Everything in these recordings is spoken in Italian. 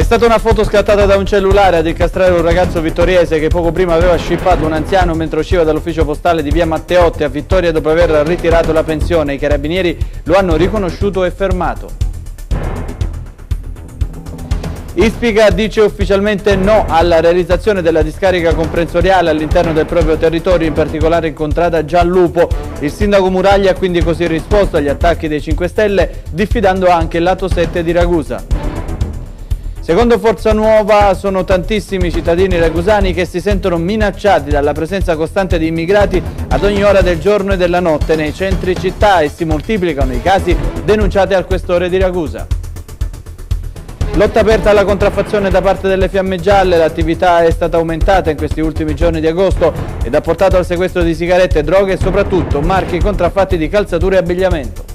È stata una foto scattata da un cellulare ad incastrare un ragazzo vittoriese che poco prima aveva scippato un anziano mentre usciva dall'ufficio postale di via Matteotti a Vittoria dopo aver ritirato la pensione. I carabinieri lo hanno riconosciuto e fermato. Ispica dice ufficialmente no alla realizzazione della discarica comprensoriale all'interno del proprio territorio, in particolare in contrada Gianlupo. Il sindaco Muraglia ha quindi così risposto agli attacchi dei 5 Stelle, diffidando anche il lato 7 di Ragusa. Secondo Forza Nuova sono tantissimi cittadini ragusani che si sentono minacciati dalla presenza costante di immigrati ad ogni ora del giorno e della notte nei centri città e si moltiplicano i casi denunciati al questore di Ragusa. Lotta aperta alla contraffazione da parte delle fiamme gialle, l'attività è stata aumentata in questi ultimi giorni di agosto ed ha portato al sequestro di sigarette, droghe e soprattutto marchi contraffatti di calzature e abbigliamento.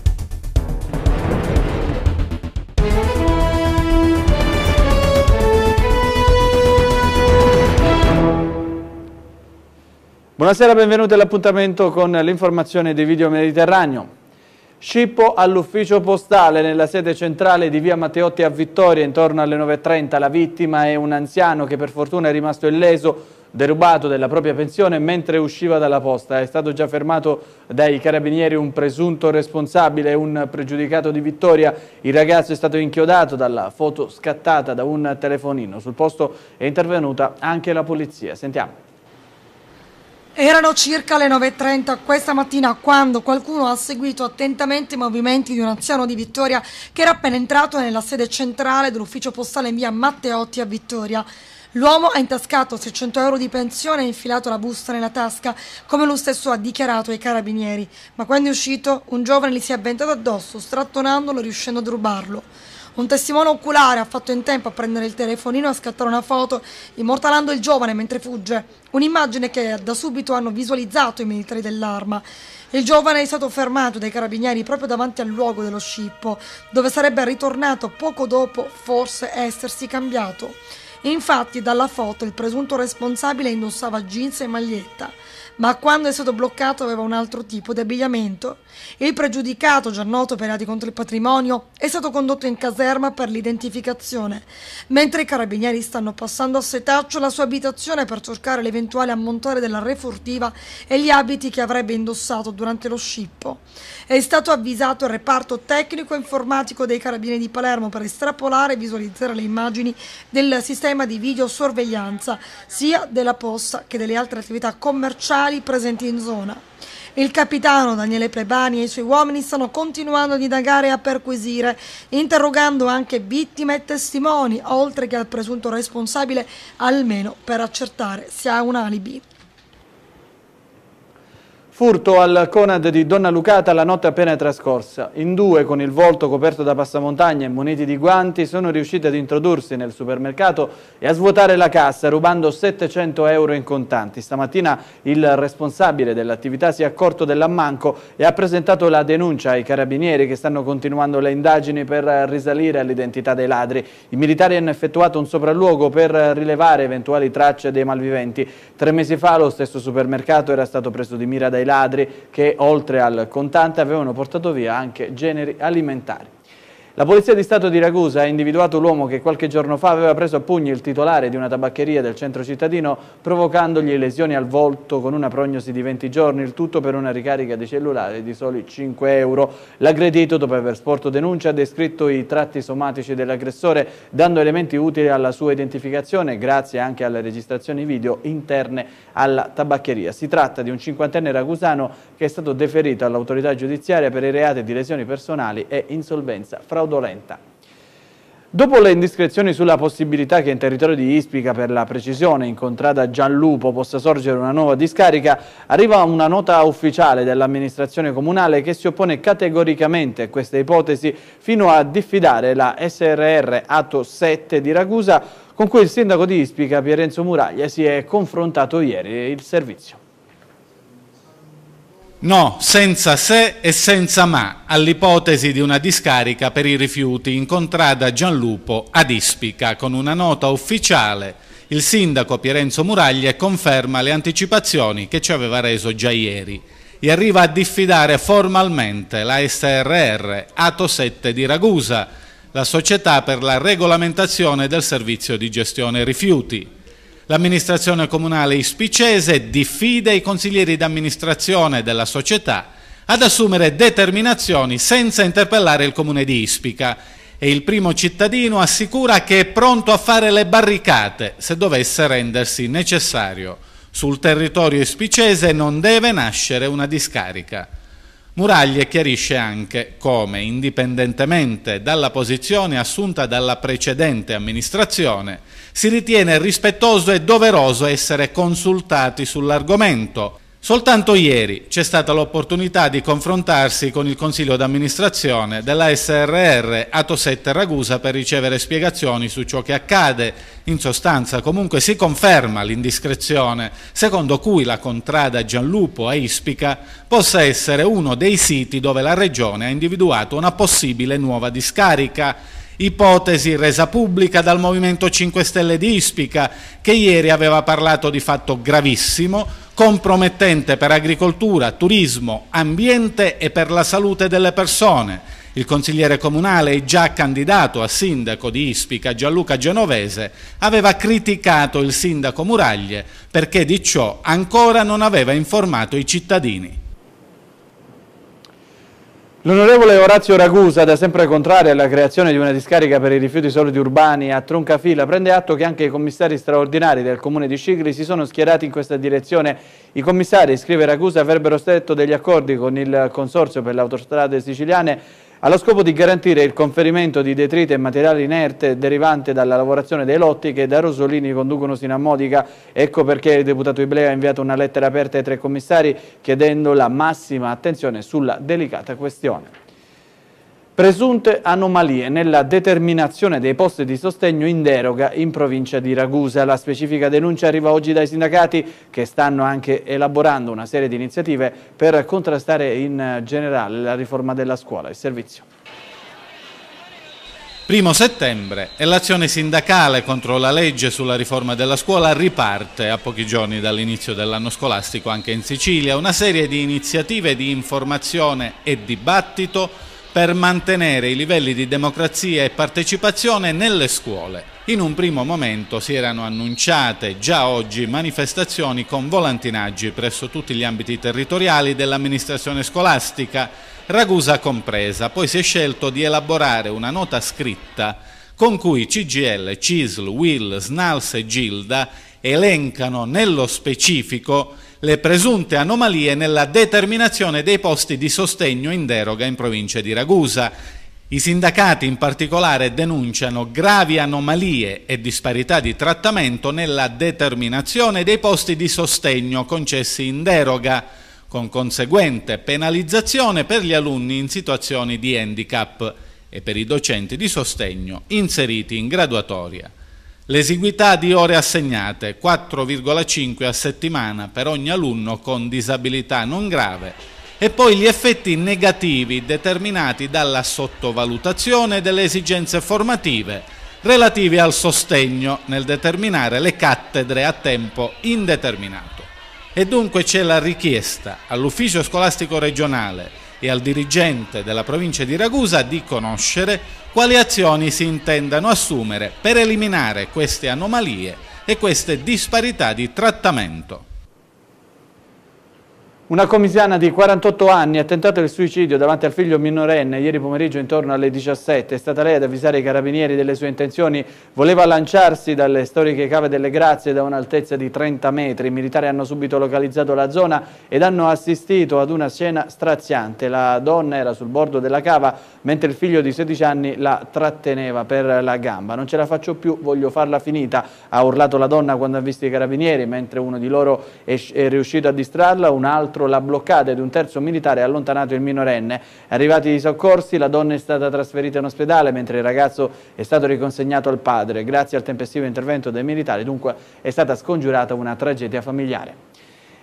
Buonasera, benvenuti all'appuntamento con l'informazione di Video Mediterraneo. Scippo all'ufficio postale nella sede centrale di via Matteotti a Vittoria intorno alle 9.30. La vittima è un anziano che per fortuna è rimasto illeso, derubato della propria pensione mentre usciva dalla posta. È stato già fermato dai carabinieri un presunto responsabile, un pregiudicato di Vittoria. Il ragazzo è stato inchiodato dalla foto scattata da un telefonino. Sul posto è intervenuta anche la polizia. Sentiamo. Erano circa le 9.30 questa mattina quando qualcuno ha seguito attentamente i movimenti di un anziano di Vittoria che era appena entrato nella sede centrale dell'ufficio postale in via Matteotti a Vittoria. L'uomo ha intascato 600 euro di pensione e infilato la busta nella tasca, come lo stesso ha dichiarato ai carabinieri, ma quando è uscito un giovane gli si è avventato addosso, strattonandolo riuscendo a rubarlo. Un testimone oculare ha fatto in tempo a prendere il telefonino e a scattare una foto immortalando il giovane mentre fugge, un'immagine che da subito hanno visualizzato i militari dell'arma. Il giovane è stato fermato dai carabinieri proprio davanti al luogo dello scippo, dove sarebbe ritornato poco dopo forse essersi cambiato. Infatti dalla foto il presunto responsabile indossava jeans e maglietta ma quando è stato bloccato aveva un altro tipo di abbigliamento. Il pregiudicato, già noto per reati contro il patrimonio, è stato condotto in caserma per l'identificazione, mentre i carabinieri stanno passando a setaccio la sua abitazione per cercare l'eventuale ammontare della refurtiva e gli abiti che avrebbe indossato durante lo scippo. È stato avvisato il reparto tecnico informatico dei carabinieri di Palermo per estrapolare e visualizzare le immagini del sistema di videosorveglianza sia della posta che delle altre attività commerciali ufficiali presenti in zona. Il capitano Daniele Plebani e i suoi uomini stanno continuando ad indagare e a perquisire, interrogando anche vittime e testimoni, oltre che al presunto responsabile, almeno per accertare se ha un alibi. Furto al Conad di Donna Lucata la notte appena trascorsa. In due, con il volto coperto da passamontagna e muniti di guanti, sono riusciti ad introdursi nel supermercato e a svuotare la cassa, rubando 700 euro in contanti. Stamattina il responsabile dell'attività si è accorto dell'ammanco e ha presentato la denuncia ai carabinieri che stanno continuando le indagini per risalire all'identità dei ladri. I militari hanno effettuato un sopralluogo per rilevare eventuali tracce dei malviventi. Tre mesi fa lo stesso supermercato era stato preso di mira dai ladri che oltre al contante avevano portato via anche generi alimentari. La Polizia di Stato di Ragusa ha individuato l'uomo che qualche giorno fa aveva preso a pugni il titolare di una tabaccheria del centro cittadino provocandogli lesioni al volto con una prognosi di 20 giorni, il tutto per una ricarica di cellulare di soli 5 euro. L'aggredito, dopo aver sporto denuncia, ha descritto i tratti somatici dell'aggressore dando elementi utili alla sua identificazione grazie anche alle registrazioni video interne alla tabaccheria. Si tratta di un cinquantenne ragusano che è stato deferito all'autorità giudiziaria per i reati di lesioni personali e insolvenza fraudolenta fraudolenta. Dopo le indiscrezioni sulla possibilità che in territorio di Ispica, per la precisione, incontrata Gianlupo, possa sorgere una nuova discarica, arriva una nota ufficiale dell'amministrazione comunale che si oppone categoricamente a questa ipotesi fino a diffidare la SRR Atto 7 di Ragusa con cui il sindaco di Ispica, Pierenzo Muraglia, si è confrontato ieri il servizio. No, senza se e senza ma, all'ipotesi di una discarica per i rifiuti incontrata a Gianlupo ad Ispica. Con una nota ufficiale il sindaco Pierenzo Muraglie conferma le anticipazioni che ci aveva reso già ieri e arriva a diffidare formalmente la SRR Ato 7 di Ragusa, la società per la regolamentazione del servizio di gestione rifiuti. L'amministrazione comunale ispicese diffida i consiglieri d'amministrazione della società ad assumere determinazioni senza interpellare il comune di Ispica e il primo cittadino assicura che è pronto a fare le barricate se dovesse rendersi necessario. Sul territorio ispicese non deve nascere una discarica. Muraglie chiarisce anche come, indipendentemente dalla posizione assunta dalla precedente amministrazione, si ritiene rispettoso e doveroso essere consultati sull'argomento, Soltanto ieri c'è stata l'opportunità di confrontarsi con il Consiglio d'amministrazione della SRR Ato 7 Ragusa per ricevere spiegazioni su ciò che accade. In sostanza comunque si conferma l'indiscrezione secondo cui la contrada Gianlupo a Ispica possa essere uno dei siti dove la Regione ha individuato una possibile nuova discarica ipotesi resa pubblica dal Movimento 5 Stelle di Ispica, che ieri aveva parlato di fatto gravissimo, compromettente per agricoltura, turismo, ambiente e per la salute delle persone. Il consigliere comunale e già candidato a sindaco di Ispica Gianluca Genovese aveva criticato il sindaco Muraglie perché di ciò ancora non aveva informato i cittadini. L'onorevole Orazio Ragusa, da sempre contrario alla creazione di una discarica per i rifiuti solidi urbani a Troncafila, prende atto che anche i commissari straordinari del comune di Scicli si sono schierati in questa direzione. I commissari, scrive Ragusa, avrebbero stretto degli accordi con il Consorzio per le autostrade siciliane allo scopo di garantire il conferimento di detriti e materiale inerte derivante dalla lavorazione dei lotti che da Rosolini conducono sino a Modica. Ecco perché il deputato Iblea ha inviato una lettera aperta ai tre commissari chiedendo la massima attenzione sulla delicata questione. Presunte anomalie nella determinazione dei posti di sostegno in deroga in provincia di Ragusa. La specifica denuncia arriva oggi dai sindacati che stanno anche elaborando una serie di iniziative per contrastare in generale la riforma della scuola e servizio. Primo settembre e l'azione sindacale contro la legge sulla riforma della scuola riparte a pochi giorni dall'inizio dell'anno scolastico anche in Sicilia. Una serie di iniziative di informazione e dibattito per mantenere i livelli di democrazia e partecipazione nelle scuole. In un primo momento si erano annunciate già oggi manifestazioni con volantinaggi presso tutti gli ambiti territoriali dell'amministrazione scolastica, Ragusa compresa, poi si è scelto di elaborare una nota scritta con cui CGL, CISL, WIL, SNALS e GILDA elencano nello specifico le presunte anomalie nella determinazione dei posti di sostegno in deroga in provincia di Ragusa. I sindacati in particolare denunciano gravi anomalie e disparità di trattamento nella determinazione dei posti di sostegno concessi in deroga, con conseguente penalizzazione per gli alunni in situazioni di handicap e per i docenti di sostegno inseriti in graduatoria. L'esiguità di ore assegnate, 4,5 a settimana per ogni alunno con disabilità non grave, e poi gli effetti negativi determinati dalla sottovalutazione delle esigenze formative relative al sostegno nel determinare le cattedre a tempo indeterminato. E dunque c'è la richiesta all'ufficio scolastico regionale e al dirigente della provincia di Ragusa di conoscere quali azioni si intendano assumere per eliminare queste anomalie e queste disparità di trattamento. Una comisiana di 48 anni ha tentato il suicidio davanti al figlio minorenne ieri pomeriggio intorno alle 17. È stata lei ad avvisare i carabinieri delle sue intenzioni. Voleva lanciarsi dalle storiche cave delle Grazie da un'altezza di 30 metri. I militari hanno subito localizzato la zona ed hanno assistito ad una scena straziante. La donna era sul bordo della cava mentre il figlio di 16 anni la tratteneva per la gamba. Non ce la faccio più, voglio farla finita. Ha urlato la donna quando ha visto i carabinieri mentre uno di loro è riuscito a distrarla, un altro altro la bloccata di un terzo militare ha allontanato il minorenne. Arrivati i soccorsi, la donna è stata trasferita in ospedale, mentre il ragazzo è stato riconsegnato al padre. Grazie al tempestivo intervento dei militari, dunque, è stata scongiurata una tragedia familiare.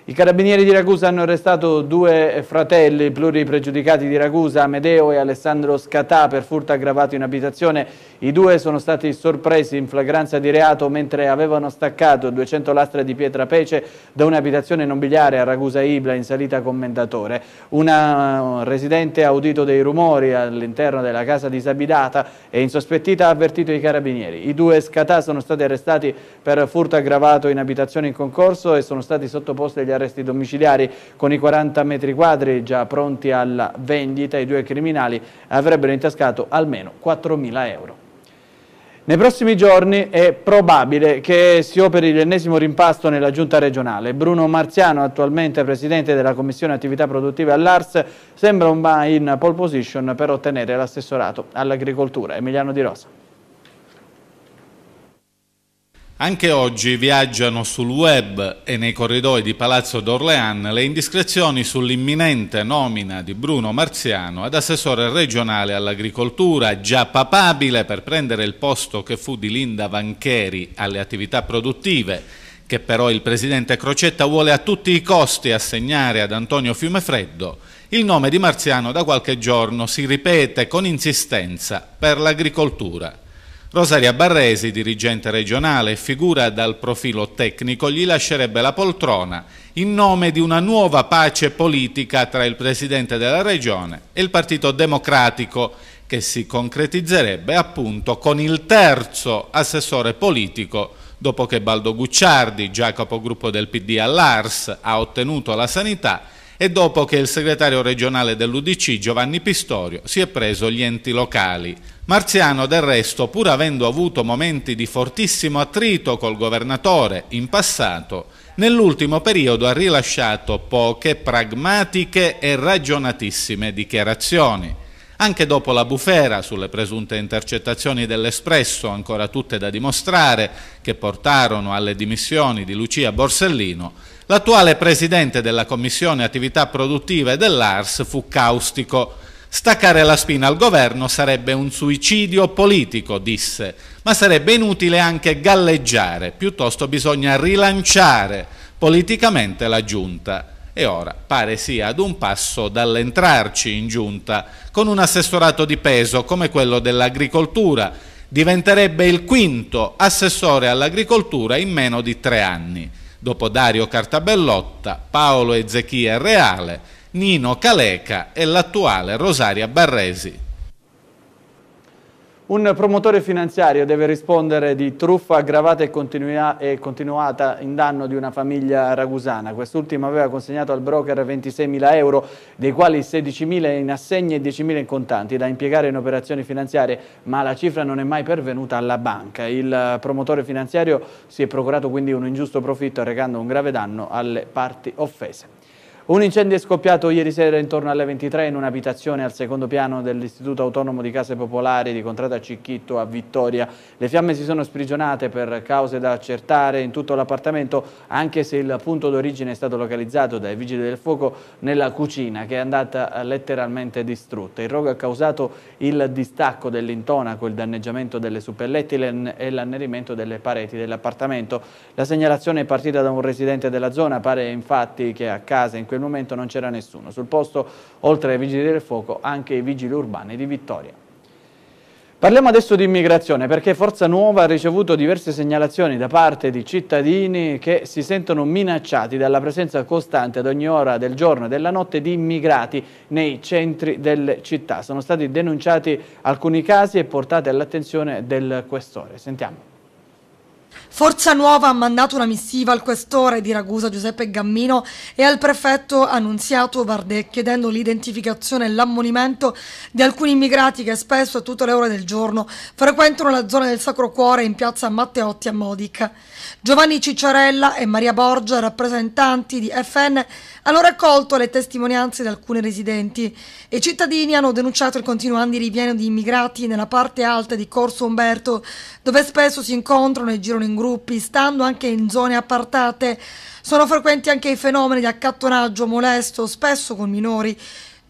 I carabinieri di Ragusa hanno arrestato due fratelli pluripregiudicati di Ragusa, Amedeo e Alessandro Scatà, per furto aggravato in abitazione. I due sono stati sorpresi in flagranza di reato mentre avevano staccato 200 lastre di pietra pece da un'abitazione nobiliare a Ragusa Ibla in salita commendatore. Una eh, residente ha udito dei rumori all'interno della casa disabitata e insospettita ha avvertito i carabinieri. I due Scatà sono stati arrestati per furto aggravato in abitazione in concorso e sono stati sottoposti agli agli arresti domiciliari con i 40 metri quadri già pronti alla vendita. I due criminali avrebbero intascato almeno 4.000 euro. Nei prossimi giorni è probabile che si operi l'ennesimo rimpasto nella giunta regionale. Bruno Marziano, attualmente presidente della Commissione Attività Produttive all'Ars, sembra ormai in pole position per ottenere l'assessorato all'agricoltura. Emiliano Di Rosa. Anche oggi viaggiano sul web e nei corridoi di Palazzo d'Orlean le indiscrezioni sull'imminente nomina di Bruno Marziano ad assessore regionale all'agricoltura, già papabile per prendere il posto che fu di Linda Vancheri alle attività produttive, che però il presidente Crocetta vuole a tutti i costi assegnare ad Antonio Fiumefreddo, il nome di Marziano da qualche giorno si ripete con insistenza per l'agricoltura. Rosaria Barresi, dirigente regionale e figura dal profilo tecnico, gli lascerebbe la poltrona in nome di una nuova pace politica tra il Presidente della Regione e il Partito Democratico che si concretizzerebbe appunto con il terzo assessore politico dopo che Baldo Gucciardi, già capogruppo del PD all'Ars, ha ottenuto la sanità e dopo che il segretario regionale dell'Udc Giovanni Pistorio si è preso gli enti locali Marziano del resto, pur avendo avuto momenti di fortissimo attrito col governatore in passato, nell'ultimo periodo ha rilasciato poche pragmatiche e ragionatissime dichiarazioni. Anche dopo la bufera sulle presunte intercettazioni dell'Espresso, ancora tutte da dimostrare, che portarono alle dimissioni di Lucia Borsellino, l'attuale presidente della Commissione Attività Produttive dell'ARS fu caustico Staccare la spina al governo sarebbe un suicidio politico, disse, ma sarebbe inutile anche galleggiare, piuttosto bisogna rilanciare politicamente la giunta. E ora pare sia ad un passo dall'entrarci in giunta, con un assessorato di peso come quello dell'agricoltura, diventerebbe il quinto assessore all'agricoltura in meno di tre anni, dopo Dario Cartabellotta, Paolo Ezechia Reale Nino Caleca e l'attuale Rosaria Barresi. Un promotore finanziario deve rispondere di truffa aggravata e, continua e, continuata in danno di una famiglia ragusana. Quest'ultima aveva consegnato al broker 26.000 euro, dei quali 16.000 in assegni e 10.000 in contanti da impiegare in operazioni finanziarie, ma la cifra non è mai pervenuta alla banca. Il promotore finanziario si è procurato quindi un ingiusto profitto arrecando un grave danno alle parti offese. Un incendio è scoppiato ieri sera intorno alle 23 in un'abitazione al secondo piano dell'Istituto Autonomo di Case Popolari di Contrada Cicchitto a Vittoria. Le fiamme si sono sprigionate per cause da accertare in tutto l'appartamento, anche se il punto d'origine è stato localizzato dai vigili del fuoco nella cucina, che è andata letteralmente distrutta. Il rogo ha causato il distacco dell'intonaco, il danneggiamento delle suppellettile e l'annerimento delle pareti dell'appartamento. La segnalazione è partita da un residente della zona, pare infatti che a casa in quel momento non c'era nessuno. Sul posto, oltre ai vigili del fuoco, anche i vigili urbani di Vittoria. Parliamo adesso di immigrazione perché Forza Nuova ha ricevuto diverse segnalazioni da parte di cittadini che si sentono minacciati dalla presenza costante ad ogni ora del giorno e della notte di immigrati nei centri delle città. Sono stati denunciati alcuni casi e portati all'attenzione del questore. Sentiamo. Forza Nuova ha mandato una missiva al questore di Ragusa Giuseppe Gammino e al prefetto Annunziato Vardè chiedendo l'identificazione e l'ammonimento di alcuni immigrati che spesso a tutte le ore del giorno frequentano la zona del Sacro Cuore in piazza Matteotti a Modica. Giovanni Cicciarella e Maria Borgia, rappresentanti di FN, hanno raccolto le testimonianze di alcuni residenti e i cittadini hanno denunciato il continuo rivieno di immigrati nella parte alta di Corso Umberto, dove spesso si incontrano e girano in gruppo gruppi, stando anche in zone appartate. Sono frequenti anche i fenomeni di accattonaggio molesto, spesso con minori,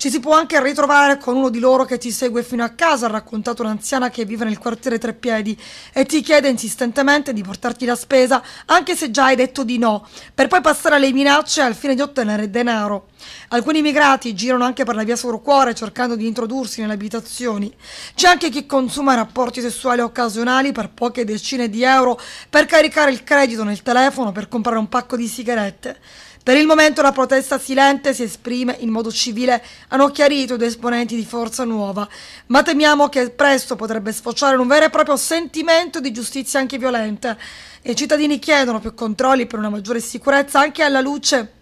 ci si può anche ritrovare con uno di loro che ti segue fino a casa, ha raccontato un'anziana che vive nel quartiere Treppiedi e ti chiede insistentemente di portarti la spesa, anche se già hai detto di no, per poi passare alle minacce al fine di ottenere denaro. Alcuni immigrati girano anche per la via Sorocuore cercando di introdursi nelle abitazioni. C'è anche chi consuma rapporti sessuali occasionali per poche decine di euro per caricare il credito nel telefono per comprare un pacco di sigarette. Per il momento la protesta silente si esprime in modo civile, hanno chiarito i due esponenti di Forza Nuova, ma temiamo che presto potrebbe sfociare un vero e proprio sentimento di giustizia anche violenta. I cittadini chiedono più controlli per una maggiore sicurezza anche alla luce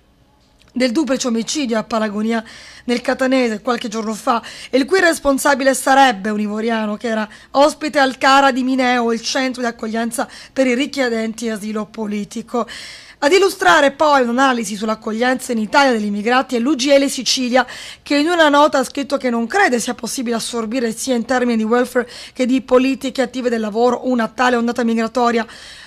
del duplice omicidio a Paragonia nel Catanese qualche giorno fa e il cui responsabile sarebbe un ivoriano che era ospite al Cara di Mineo, il centro di accoglienza per i richiedenti asilo politico. Ad illustrare poi un'analisi sull'accoglienza in Italia degli immigrati è l'UGL Sicilia, che in una nota ha scritto che non crede sia possibile assorbire sia in termini di welfare che di politiche attive del lavoro una tale ondata migratoria.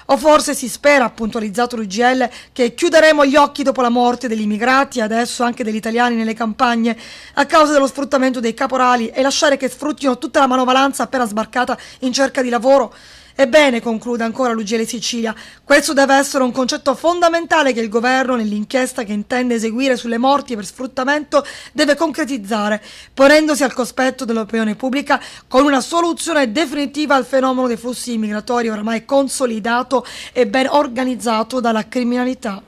O forse si spera, ha puntualizzato l'UGL, che chiuderemo gli occhi dopo la morte degli immigrati e adesso anche degli italiani nelle campagne a causa dello sfruttamento dei caporali e lasciare che sfruttino tutta la manovalanza appena sbarcata in cerca di lavoro. Ebbene, conclude ancora Lugele Sicilia, questo deve essere un concetto fondamentale che il governo, nell'inchiesta che intende eseguire sulle morti per sfruttamento, deve concretizzare, ponendosi al cospetto dell'opinione pubblica con una soluzione definitiva al fenomeno dei flussi migratori ormai consolidato e ben organizzato dalla criminalità.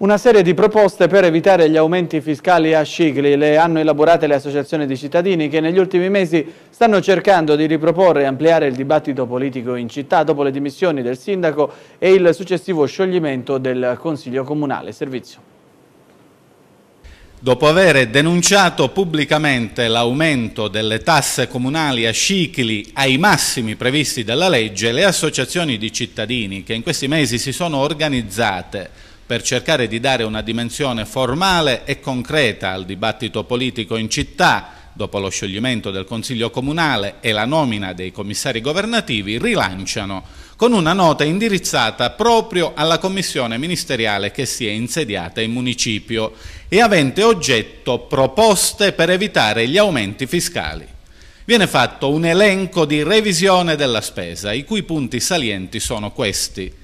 Una serie di proposte per evitare gli aumenti fiscali a Scicli le hanno elaborate le associazioni di cittadini che negli ultimi mesi stanno cercando di riproporre e ampliare il dibattito politico in città dopo le dimissioni del sindaco e il successivo scioglimento del Consiglio Comunale. Servizio. Dopo aver denunciato pubblicamente l'aumento delle tasse comunali a cicli ai massimi previsti dalla legge, le associazioni di cittadini che in questi mesi si sono organizzate per cercare di dare una dimensione formale e concreta al dibattito politico in città, dopo lo scioglimento del Consiglio Comunale e la nomina dei commissari governativi, rilanciano con una nota indirizzata proprio alla commissione ministeriale che si è insediata in municipio e avente oggetto proposte per evitare gli aumenti fiscali. Viene fatto un elenco di revisione della spesa, i cui punti salienti sono questi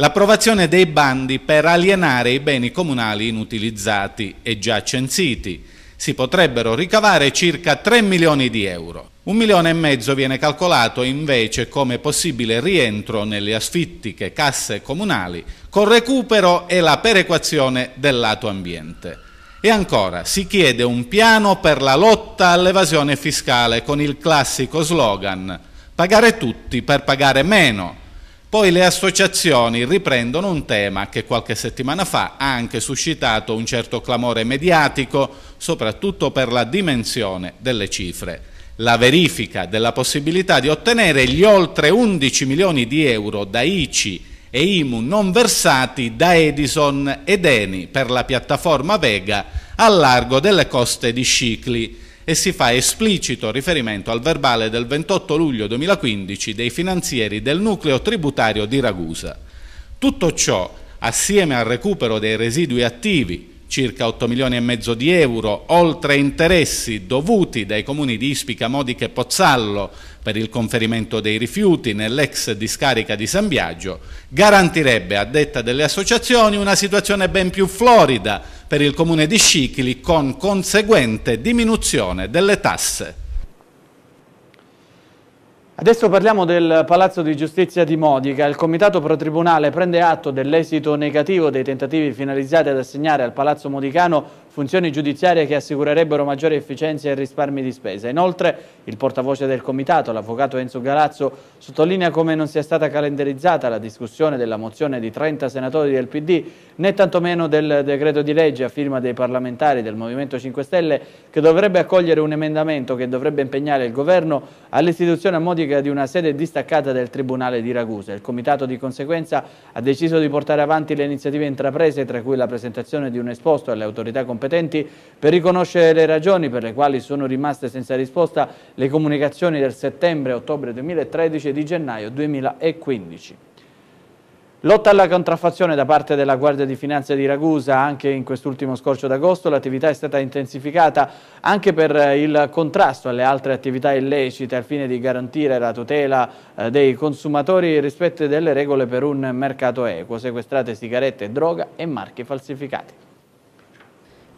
l'approvazione dei bandi per alienare i beni comunali inutilizzati e già censiti. Si potrebbero ricavare circa 3 milioni di euro. Un milione e mezzo viene calcolato invece come possibile rientro nelle asfittiche casse comunali con recupero e la perequazione del lato ambiente. E ancora, si chiede un piano per la lotta all'evasione fiscale con il classico slogan pagare tutti per pagare meno poi le associazioni riprendono un tema che qualche settimana fa ha anche suscitato un certo clamore mediatico, soprattutto per la dimensione delle cifre. La verifica della possibilità di ottenere gli oltre 11 milioni di euro da ICI e IMU non versati da Edison ed Eni per la piattaforma Vega a largo delle coste di Scicli e si fa esplicito riferimento al verbale del 28 luglio 2015 dei finanzieri del nucleo tributario di Ragusa. Tutto ciò, assieme al recupero dei residui attivi circa 8 milioni e mezzo di euro, oltre interessi dovuti dai comuni di Ispica, Modica e Pozzallo per il conferimento dei rifiuti nell'ex discarica di San Biagio, garantirebbe, a detta delle associazioni, una situazione ben più florida per il comune di Scicli con conseguente diminuzione delle tasse. Adesso parliamo del Palazzo di Giustizia di Modica. Il Comitato Pro Tribunale prende atto dell'esito negativo dei tentativi finalizzati ad assegnare al Palazzo Modicano funzioni giudiziarie che assicurerebbero maggiore efficienza e risparmi di spesa. Inoltre il portavoce del Comitato, l'avvocato Enzo Galazzo, sottolinea come non sia stata calendarizzata la discussione della mozione di 30 senatori del PD né tantomeno del decreto di legge a firma dei parlamentari del Movimento 5 Stelle che dovrebbe accogliere un emendamento che dovrebbe impegnare il Governo all'istituzione a modica di una sede distaccata del Tribunale di Ragusa. Il Comitato di conseguenza ha deciso di portare avanti le iniziative intraprese tra cui la presentazione di un esposto alle autorità competenti competenti per riconoscere le ragioni per le quali sono rimaste senza risposta le comunicazioni del settembre-ottobre 2013 e di gennaio 2015. Lotta alla contraffazione da parte della Guardia di Finanza di Ragusa, anche in quest'ultimo scorcio d'agosto l'attività è stata intensificata anche per eh, il contrasto alle altre attività illecite al fine di garantire la tutela eh, dei consumatori rispetto delle regole per un mercato equo, sequestrate sigarette, droga e marchi falsificati.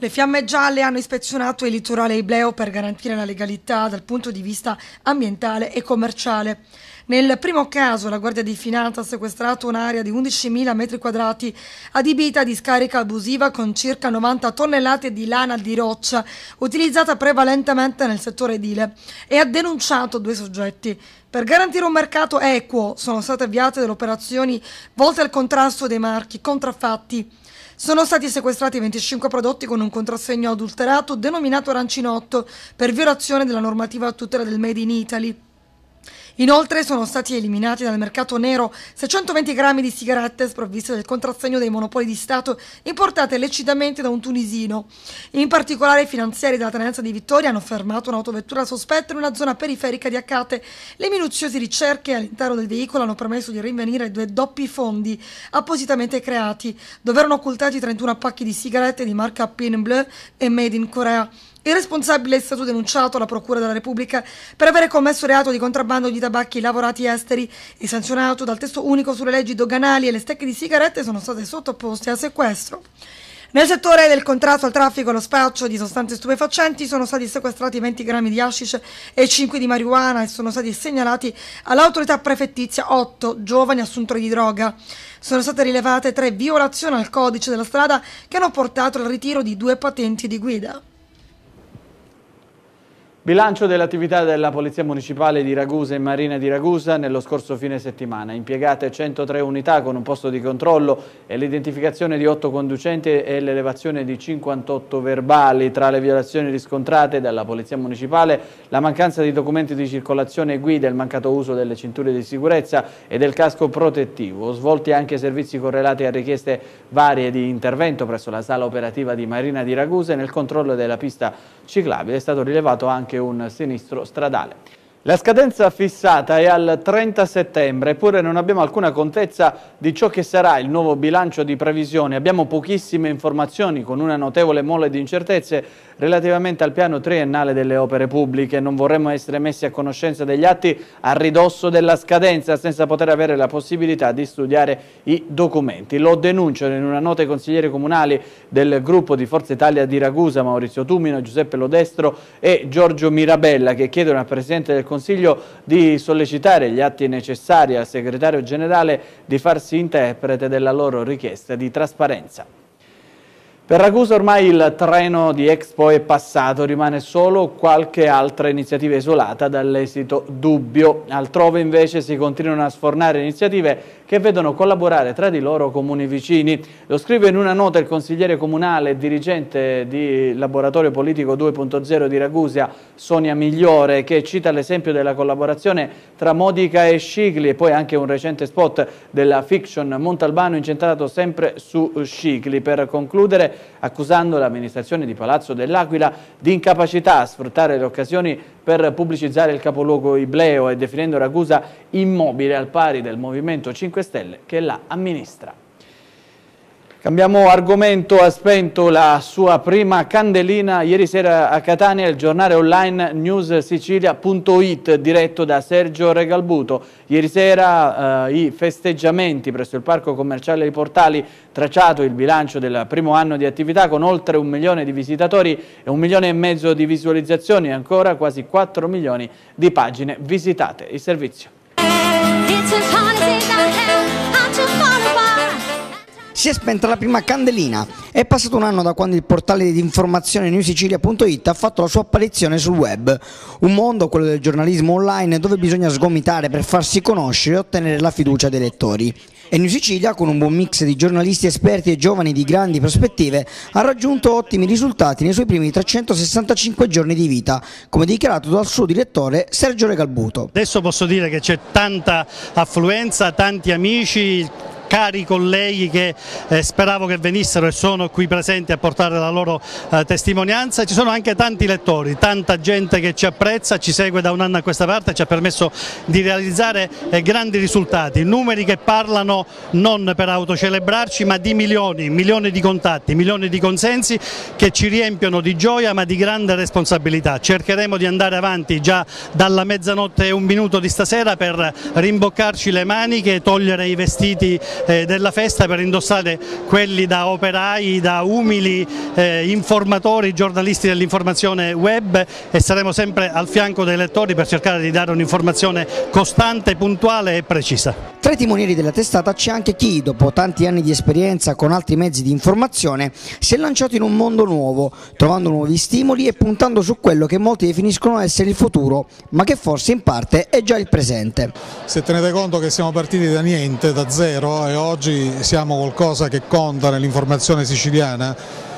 Le fiamme gialle hanno ispezionato il litorale ibleo per garantire la legalità dal punto di vista ambientale e commerciale. Nel primo caso la Guardia di Finanza ha sequestrato un'area di 11.000 m2 adibita a discarica abusiva con circa 90 tonnellate di lana di roccia utilizzata prevalentemente nel settore edile e ha denunciato due soggetti. Per garantire un mercato equo sono state avviate delle operazioni volte al contrasto dei marchi contraffatti sono stati sequestrati 25 prodotti con un contrassegno adulterato denominato arancinotto per violazione della normativa a tutela del Made in Italy. Inoltre sono stati eliminati dal mercato nero 620 grammi di sigarette sprovviste del contrassegno dei monopoli di Stato importate lecitamente da un tunisino. In particolare i finanzieri della tenenza di Vittoria hanno fermato un'autovettura sospetta in una zona periferica di Accate. Le minuziose ricerche all'interno del veicolo hanno permesso di rinvenire due doppi fondi appositamente creati, dove erano occultati 31 pacchi di sigarette di marca Pin Bleu e Made in Corea. Il responsabile è stato denunciato alla Procura della Repubblica per avere commesso reato di contrabbando di tabacchi lavorati esteri e sanzionato dal testo unico sulle leggi doganali e le stecche di sigarette sono state sottoposte a sequestro. Nel settore del contrasto al traffico e allo spaccio di sostanze stupefacenti sono stati sequestrati 20 grammi di hashish e 5 di marijuana e sono stati segnalati all'autorità prefettizia 8 giovani assuntori di droga. Sono state rilevate tre violazioni al codice della strada che hanno portato al ritiro di due patenti di guida. Bilancio dell'attività della Polizia Municipale di Ragusa e Marina di Ragusa nello scorso fine settimana. Impiegate 103 unità con un posto di controllo e l'identificazione di 8 conducenti e l'elevazione di 58 verbali. Tra le violazioni riscontrate dalla Polizia Municipale, la mancanza di documenti di circolazione e guida, il mancato uso delle cinture di sicurezza e del casco protettivo. Svolti anche servizi correlati a richieste varie di intervento presso la sala operativa di Marina di Ragusa e nel controllo della pista ciclabile. È stato rilevato anche anche un sinistro stradale. La scadenza fissata è al 30 settembre, eppure non abbiamo alcuna contezza di ciò che sarà il nuovo bilancio di previsione. Abbiamo pochissime informazioni con una notevole mole di incertezze relativamente al piano triennale delle opere pubbliche. Non vorremmo essere messi a conoscenza degli atti a ridosso della scadenza senza poter avere la possibilità di studiare i documenti. Lo denunciano in una nota i consiglieri comunali del gruppo di Forza Italia di Ragusa, Maurizio Tumino, Giuseppe Lodestro e Giorgio Mirabella, che chiedono al Presidente del Consiglio di sollecitare gli atti necessari al segretario generale di farsi interprete della loro richiesta di trasparenza. Per Ragusa ormai il treno di Expo è passato, rimane solo qualche altra iniziativa isolata dall'esito dubbio. Altrove invece si continuano a sfornare iniziative che vedono collaborare tra di loro comuni vicini. Lo scrive in una nota il consigliere comunale e dirigente di Laboratorio Politico 2.0 di Ragusa, Sonia Migliore, che cita l'esempio della collaborazione tra Modica e Scicli e poi anche un recente spot della fiction Montalbano incentrato sempre su Scicli. Per concludere accusando l'amministrazione di Palazzo dell'Aquila di incapacità a sfruttare le occasioni per pubblicizzare il capoluogo Ibleo e definendo Ragusa immobile al pari del Movimento 5 Stelle che la amministra. Cambiamo argomento, ha spento la sua prima candelina ieri sera a Catania il giornale online newssicilia.it diretto da Sergio Regalbuto. Ieri sera eh, i festeggiamenti presso il parco commerciale di Portali tracciato il bilancio del primo anno di attività con oltre un milione di visitatori e un milione e mezzo di visualizzazioni e ancora quasi 4 milioni di pagine visitate. Il servizio. si è spenta la prima candelina. È passato un anno da quando il portale di informazione newsicilia.it ha fatto la sua apparizione sul web. Un mondo, quello del giornalismo online, dove bisogna sgomitare per farsi conoscere e ottenere la fiducia dei lettori. E New Sicilia, con un buon mix di giornalisti esperti e giovani di grandi prospettive, ha raggiunto ottimi risultati nei suoi primi 365 giorni di vita, come dichiarato dal suo direttore Sergio Regalbuto. Adesso posso dire che c'è tanta affluenza, tanti amici, cari colleghi che eh, speravo che venissero e sono qui presenti a portare la loro eh, testimonianza. Ci sono anche tanti lettori, tanta gente che ci apprezza, ci segue da un anno a questa parte, ci ha permesso di realizzare eh, grandi risultati, numeri che parlano non per autocelebrarci ma di milioni, milioni di contatti, milioni di consensi che ci riempiono di gioia ma di grande responsabilità. Cercheremo di andare avanti già dalla mezzanotte e un minuto di stasera per rimboccarci le maniche, e togliere i vestiti eh, della festa per indossare quelli da operai, da umili eh, informatori, giornalisti dell'informazione web e saremo sempre al fianco dei lettori per cercare di dare un'informazione costante, puntuale e precisa. Tra i timonieri della testata c'è anche chi, dopo tanti anni di esperienza con altri mezzi di informazione, si è lanciato in un mondo nuovo, trovando nuovi stimoli e puntando su quello che molti definiscono essere il futuro, ma che forse in parte è già il presente. Se tenete conto che siamo partiti da niente, da zero, noi oggi siamo qualcosa che conta nell'informazione siciliana,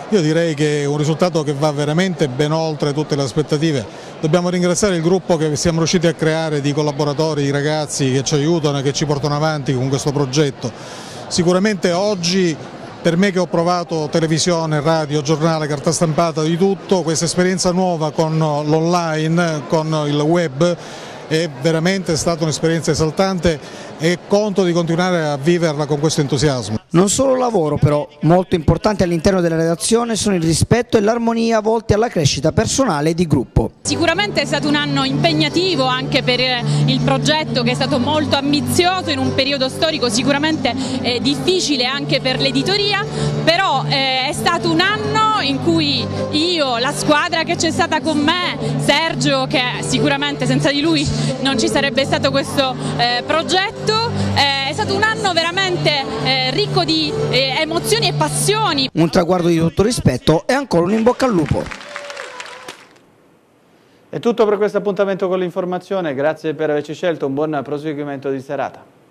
io direi che è un risultato che va veramente ben oltre tutte le aspettative. Dobbiamo ringraziare il gruppo che siamo riusciti a creare di collaboratori, ragazzi che ci aiutano e che ci portano avanti con questo progetto. Sicuramente oggi per me che ho provato televisione, radio, giornale, carta stampata, di tutto, questa esperienza nuova con l'online, con il web è veramente stata un'esperienza esaltante e conto di continuare a viverla con questo entusiasmo. Non solo lavoro però, molto importante all'interno della redazione sono il rispetto e l'armonia volti alla crescita personale e di gruppo. Sicuramente è stato un anno impegnativo anche per eh, il progetto che è stato molto ambizioso in un periodo storico sicuramente eh, difficile anche per l'editoria, però eh, è stato un anno in cui io, la squadra che c'è stata con me, Sergio che sicuramente senza di lui non ci sarebbe stato questo progetto, tutto, eh, è stato un anno veramente eh, ricco di eh, emozioni e passioni. Un traguardo di tutto rispetto e ancora un in bocca al lupo. È tutto per questo appuntamento con l'informazione, grazie per averci scelto, un buon proseguimento di serata.